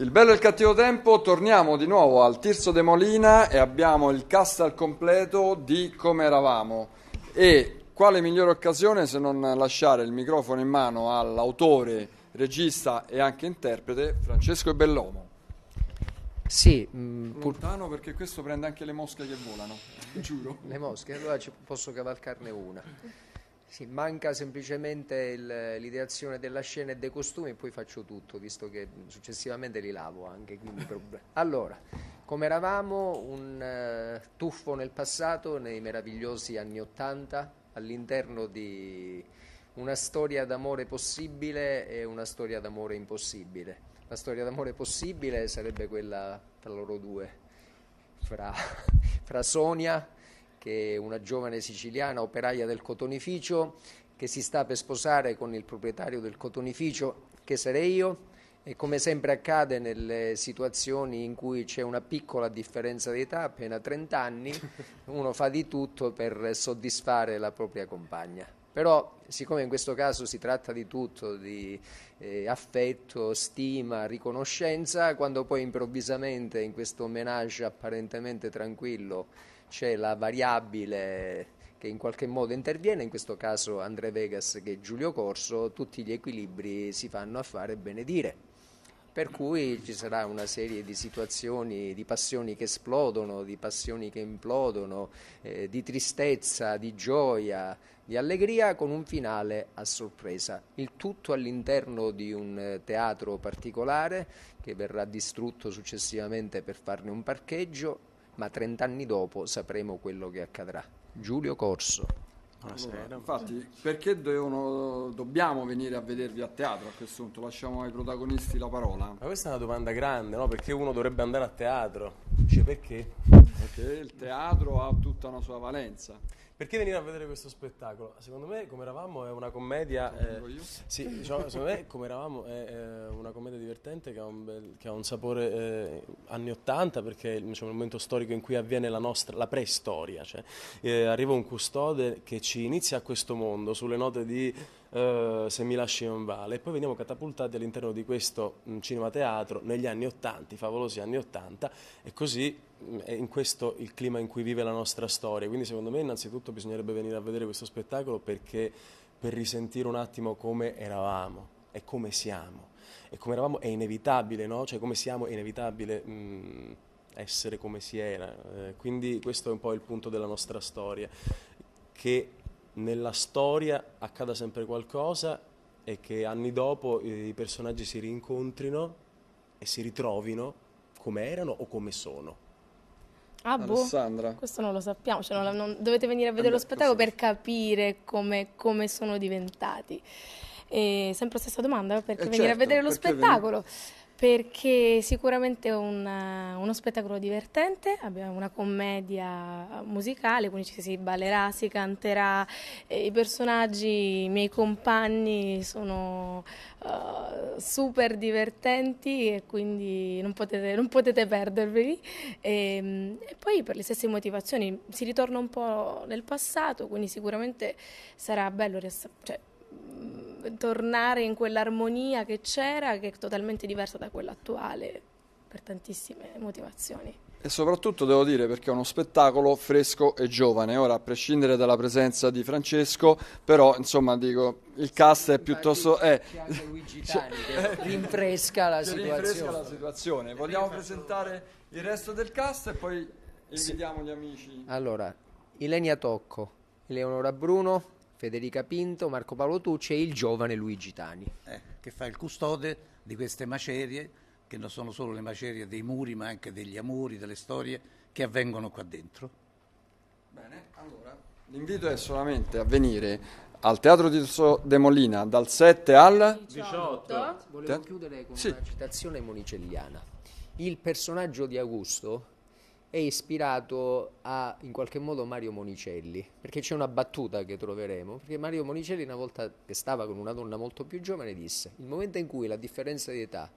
Il bello e il cattivo tempo, torniamo di nuovo al Tirso de Molina e abbiamo il cast al completo di come eravamo. E quale migliore occasione se non lasciare il microfono in mano all'autore, regista e anche interprete Francesco Bellomo. Sì, mh, mm, lontano perché questo prende anche le mosche che volano, giuro. Le mosche, allora ci posso cavalcarne una. Sì, manca semplicemente il, l'ideazione della scena e dei costumi e poi faccio tutto, visto che successivamente li lavo anche. allora, come eravamo, un uh, tuffo nel passato, nei meravigliosi anni Ottanta, all'interno di una storia d'amore possibile e una storia d'amore impossibile. La storia d'amore possibile sarebbe quella tra loro due, fra, fra Sonia che è una giovane siciliana operaia del cotonificio che si sta per sposare con il proprietario del cotonificio, che sarei io, e come sempre accade nelle situazioni in cui c'è una piccola differenza d'età, appena 30 anni, uno fa di tutto per soddisfare la propria compagna. Però, siccome in questo caso si tratta di tutto, di eh, affetto, stima, riconoscenza, quando poi improvvisamente in questo menage apparentemente tranquillo c'è la variabile che in qualche modo interviene, in questo caso Andre Vegas che è Giulio Corso, tutti gli equilibri si fanno a fare benedire. Per cui ci sarà una serie di situazioni, di passioni che esplodono, di passioni che implodono, eh, di tristezza, di gioia, di allegria con un finale a sorpresa. Il tutto all'interno di un eh, teatro particolare che verrà distrutto successivamente per farne un parcheggio ma 30 anni dopo sapremo quello che accadrà. Giulio Corso. Allora, infatti, perché devono, dobbiamo venire a vedervi a teatro a questo punto? Lasciamo ai protagonisti la parola. Ma questa è una domanda grande, no? Perché uno dovrebbe andare a teatro? luce perché? Perché il teatro ha tutta una sua valenza. Perché venire a vedere questo spettacolo? Secondo me, come eravamo, è una commedia. Eh, sì, diciamo, secondo me, come eravamo, è, è una commedia divertente che ha un, bel, che ha un sapore eh, anni 80 perché è diciamo, il momento storico in cui avviene la, nostra, la preistoria. Cioè, eh, arriva un custode che ci inizia a questo mondo sulle note di eh, se mi lasci non vale. E poi veniamo catapultati all'interno di questo mh, mm, cinema-teatro negli anni Ottanta, i favolosi anni Ottanta, e così mh, mm, è in questo il clima in cui vive la nostra storia. Quindi secondo me innanzitutto bisognerebbe venire a vedere questo spettacolo perché per risentire un attimo come eravamo e come siamo. E come eravamo è inevitabile, no? Cioè come siamo è inevitabile... Mh, mm, essere come si era. Eh, quindi questo è un po' il punto della nostra storia, che nella storia accada sempre qualcosa e che anni dopo i personaggi si rincontrino e si ritrovino come erano o come sono. Ah, boh, Alessandra. questo non lo sappiamo, cioè non, non, dovete venire a vedere eh lo spettacolo per capire come, come sono diventati. E sempre la stessa domanda, perché eh venire certo, a vedere lo spettacolo? Venire? Perché sicuramente è eh, uno spettacolo divertente, abbiamo una commedia musicale, quindi ci si ballerà, si canterà, i personaggi, i miei compagni sono uh, super divertenti e quindi non potete, non potete perderveli. E, ehm, e poi per le stesse motivazioni si ritorna un po' nel passato, quindi sicuramente sarà bello, cioè, tornare in quell'armonia che c'era, che è totalmente diversa da quella attuale, per tantissime motivazioni. E soprattutto devo dire perché è uno spettacolo fresco e giovane, ora a prescindere dalla presenza di Francesco, però insomma dico il cast è piuttosto... C'è eh, anche Luigi Tani che cioè, rinfresca la situazione. Rinfresca la situazione. Vogliamo presentare il resto del cast e poi invitiamo sì. gli amici. Allora, Ilenia Tocco, Eleonora Bruno, Federica Pinto, Marco Paolo Tucci e il giovane Luigi Tani. Eh, che fa il custode di queste macerie, che non sono solo le macerie dei muri, ma anche degli amori, delle storie che avvengono qua dentro. Bene, allora l'invito è solamente a venire al Teatro di De Molina dal 7 al 18. Volevo chiudere con sì. una citazione monicelliana. Il personaggio di Augusto è ispirato a, in qualche modo, Mario Monicelli, perché c'è una battuta che troveremo, perché Mario Monicelli una volta che stava con una donna molto più giovane disse, il momento in cui la differenza di età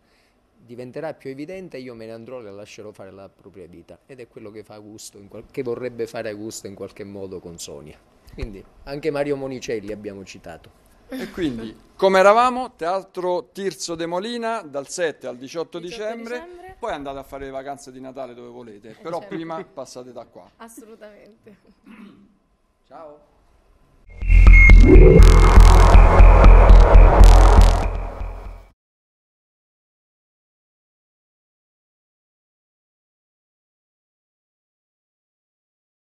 diventerà più evidente io me ne andrò e la lascerò fare la propria vita ed è quello che, fa Augusto, qual- che vorrebbe fare Augusto in qualche modo con Sonia. Quindi anche Mario Monicelli abbiamo citato. E quindi, come eravamo, teatro Tirso de Molina dal 7 al 18, 18 dicembre, dicembre, poi andate a fare le vacanze di Natale dove volete, eh, però certo. prima passate da qua. Assolutamente. Ciao.